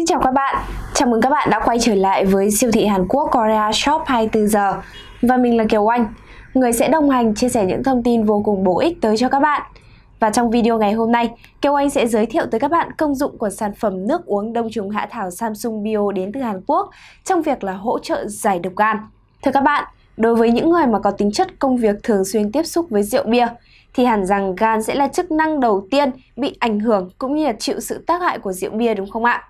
Xin chào các bạn, chào mừng các bạn đã quay trở lại với siêu thị Hàn Quốc Korea Shop 24 giờ và mình là Kiều Anh, người sẽ đồng hành chia sẻ những thông tin vô cùng bổ ích tới cho các bạn. Và trong video ngày hôm nay, Kiều Anh sẽ giới thiệu tới các bạn công dụng của sản phẩm nước uống đông trùng hạ thảo Samsung Bio đến từ Hàn Quốc trong việc là hỗ trợ giải độc gan. Thưa các bạn, đối với những người mà có tính chất công việc thường xuyên tiếp xúc với rượu bia, thì hẳn rằng gan sẽ là chức năng đầu tiên bị ảnh hưởng cũng như là chịu sự tác hại của rượu bia đúng không ạ?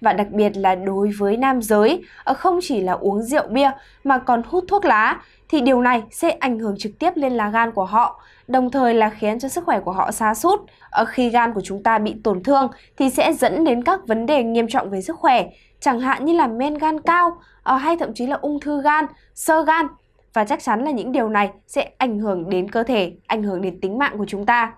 và đặc biệt là đối với nam giới ờ, không chỉ là uống rượu bia mà còn hút thuốc lá thì điều này sẽ ảnh hưởng trực tiếp lên lá gan của họ, đồng thời là khiến cho sức khỏe của họ xa sút. Ờ, khi gan của chúng ta bị tổn thương thì sẽ dẫn đến các vấn đề nghiêm trọng về sức khỏe, chẳng hạn như là men gan cao ờ, hay thậm chí là ung thư gan, sơ gan và chắc chắn là những điều này sẽ ảnh hưởng đến cơ thể, ảnh hưởng đến tính mạng của chúng ta.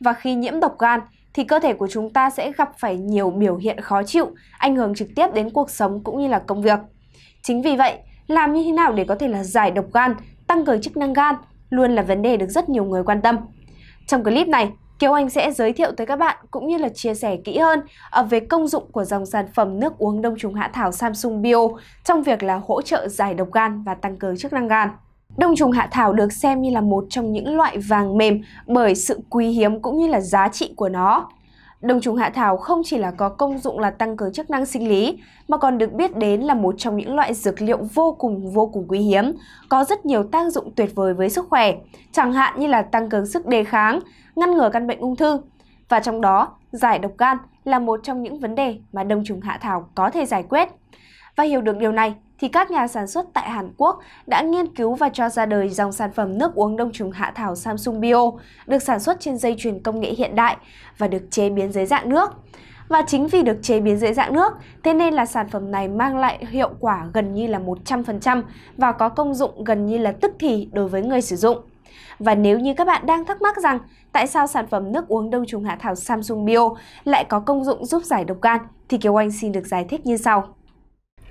Và khi nhiễm độc gan thì cơ thể của chúng ta sẽ gặp phải nhiều biểu hiện khó chịu, ảnh hưởng trực tiếp đến cuộc sống cũng như là công việc. Chính vì vậy, làm như thế nào để có thể là giải độc gan, tăng cường chức năng gan luôn là vấn đề được rất nhiều người quan tâm. Trong clip này, Kiều Anh sẽ giới thiệu tới các bạn cũng như là chia sẻ kỹ hơn ờ, về công dụng của dòng sản phẩm nước uống đông trùng hạ thảo Samsung Bio trong việc là hỗ trợ giải độc gan và tăng cường chức năng gan. Đông trùng hạ thảo được xem như là một trong những loại vàng mềm bởi sự quý hiếm cũng như là giá trị của nó. Đông trùng hạ thảo không chỉ là có công dụng là tăng cường chức năng sinh lý mà còn được biết đến là một trong những loại dược liệu vô cùng vô cùng quý hiếm, có rất nhiều tác dụng tuyệt vời với sức khỏe, chẳng hạn như là tăng cường sức đề kháng, ngăn ngừa căn bệnh ung thư. Và trong đó, giải độc gan là một trong những vấn đề mà đông trùng hạ thảo có thể giải quyết. Và hiểu được điều này, thì các nhà sản xuất tại Hàn Quốc đã nghiên cứu và cho ra đời dòng sản phẩm nước uống đông trùng hạ thảo Samsung Bio, được sản xuất trên dây chuyền công nghệ hiện đại và được chế biến dưới dạng nước. Và chính vì được chế biến dưới dạng nước, thế nên là sản phẩm này mang lại hiệu quả gần như là 100% và có công dụng gần như là tức thì đối với người sử dụng. Và nếu như các bạn đang thắc mắc rằng tại sao sản phẩm nước uống đông trùng hạ thảo Samsung Bio lại có công dụng giúp giải độc gan thì Kiều Anh xin được giải thích như sau.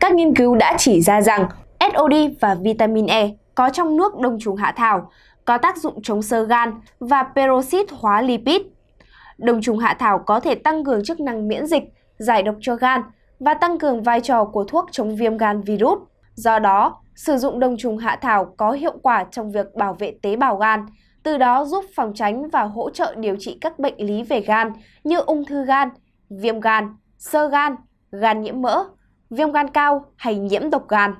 Các nghiên cứu đã chỉ ra rằng SOD và vitamin E có trong nước đông trùng hạ thảo có tác dụng chống sơ gan và peroxid hóa lipid. Đồng trùng hạ thảo có thể tăng cường chức năng miễn dịch, giải độc cho gan và tăng cường vai trò của thuốc chống viêm gan virus. Do đó, sử dụng đồng trùng hạ thảo có hiệu quả trong việc bảo vệ tế bào gan, từ đó giúp phòng tránh và hỗ trợ điều trị các bệnh lý về gan như ung thư gan, viêm gan, sơ gan, gan nhiễm mỡ, viêm gan cao hay nhiễm độc gan.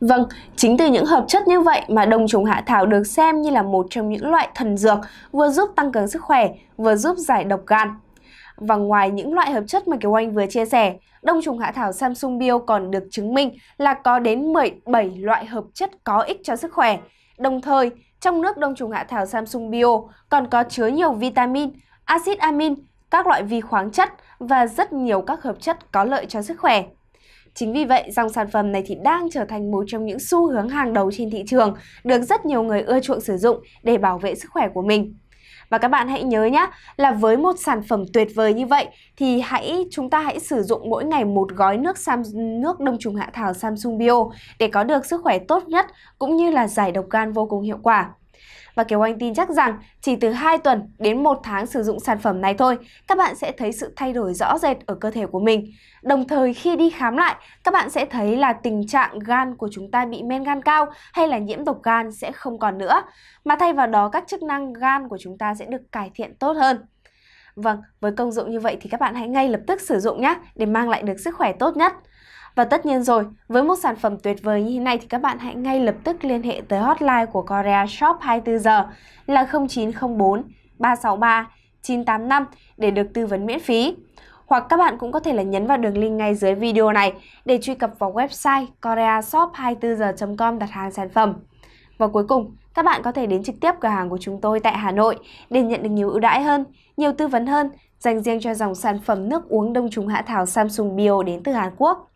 Vâng, chính từ những hợp chất như vậy mà đồng trùng hạ thảo được xem như là một trong những loại thần dược vừa giúp tăng cường sức khỏe, vừa giúp giải độc gan. Và ngoài những loại hợp chất mà Kiều Anh vừa chia sẻ, đông trùng hạ thảo Samsung Bio còn được chứng minh là có đến 17 loại hợp chất có ích cho sức khỏe. Đồng thời, trong nước đông trùng hạ thảo Samsung Bio còn có chứa nhiều vitamin, axit amin, các loại vi khoáng chất và rất nhiều các hợp chất có lợi cho sức khỏe. Chính vì vậy, dòng sản phẩm này thì đang trở thành một trong những xu hướng hàng đầu trên thị trường, được rất nhiều người ưa chuộng sử dụng để bảo vệ sức khỏe của mình. Và các bạn hãy nhớ nhé, là với một sản phẩm tuyệt vời như vậy thì hãy chúng ta hãy sử dụng mỗi ngày một gói nước sam, nước đông trùng hạ thảo Samsung Bio để có được sức khỏe tốt nhất cũng như là giải độc gan vô cùng hiệu quả. Và Kiều Anh tin chắc rằng chỉ từ 2 tuần đến 1 tháng sử dụng sản phẩm này thôi, các bạn sẽ thấy sự thay đổi rõ rệt ở cơ thể của mình. Đồng thời khi đi khám lại, các bạn sẽ thấy là tình trạng gan của chúng ta bị men gan cao hay là nhiễm độc gan sẽ không còn nữa, mà thay vào đó các chức năng gan của chúng ta sẽ được cải thiện tốt hơn. Vâng, với công dụng như vậy thì các bạn hãy ngay lập tức sử dụng nhé để mang lại được sức khỏe tốt nhất. Và tất nhiên rồi, với một sản phẩm tuyệt vời như thế này thì các bạn hãy ngay lập tức liên hệ tới hotline của Korea Shop 24 giờ là 0904 363 985 để được tư vấn miễn phí. Hoặc các bạn cũng có thể là nhấn vào đường link ngay dưới video này để truy cập vào website koreashop24giờ.com đặt hàng sản phẩm. Và cuối cùng, các bạn có thể đến trực tiếp cửa hàng của chúng tôi tại Hà Nội để nhận được nhiều ưu đãi hơn, nhiều tư vấn hơn dành riêng cho dòng sản phẩm nước uống đông trùng hạ thảo Samsung Bio đến từ Hàn Quốc.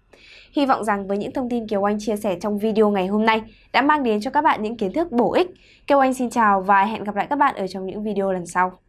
Hy vọng rằng với những thông tin Kiều Anh chia sẻ trong video ngày hôm nay đã mang đến cho các bạn những kiến thức bổ ích. Kiều Anh xin chào và hẹn gặp lại các bạn ở trong những video lần sau.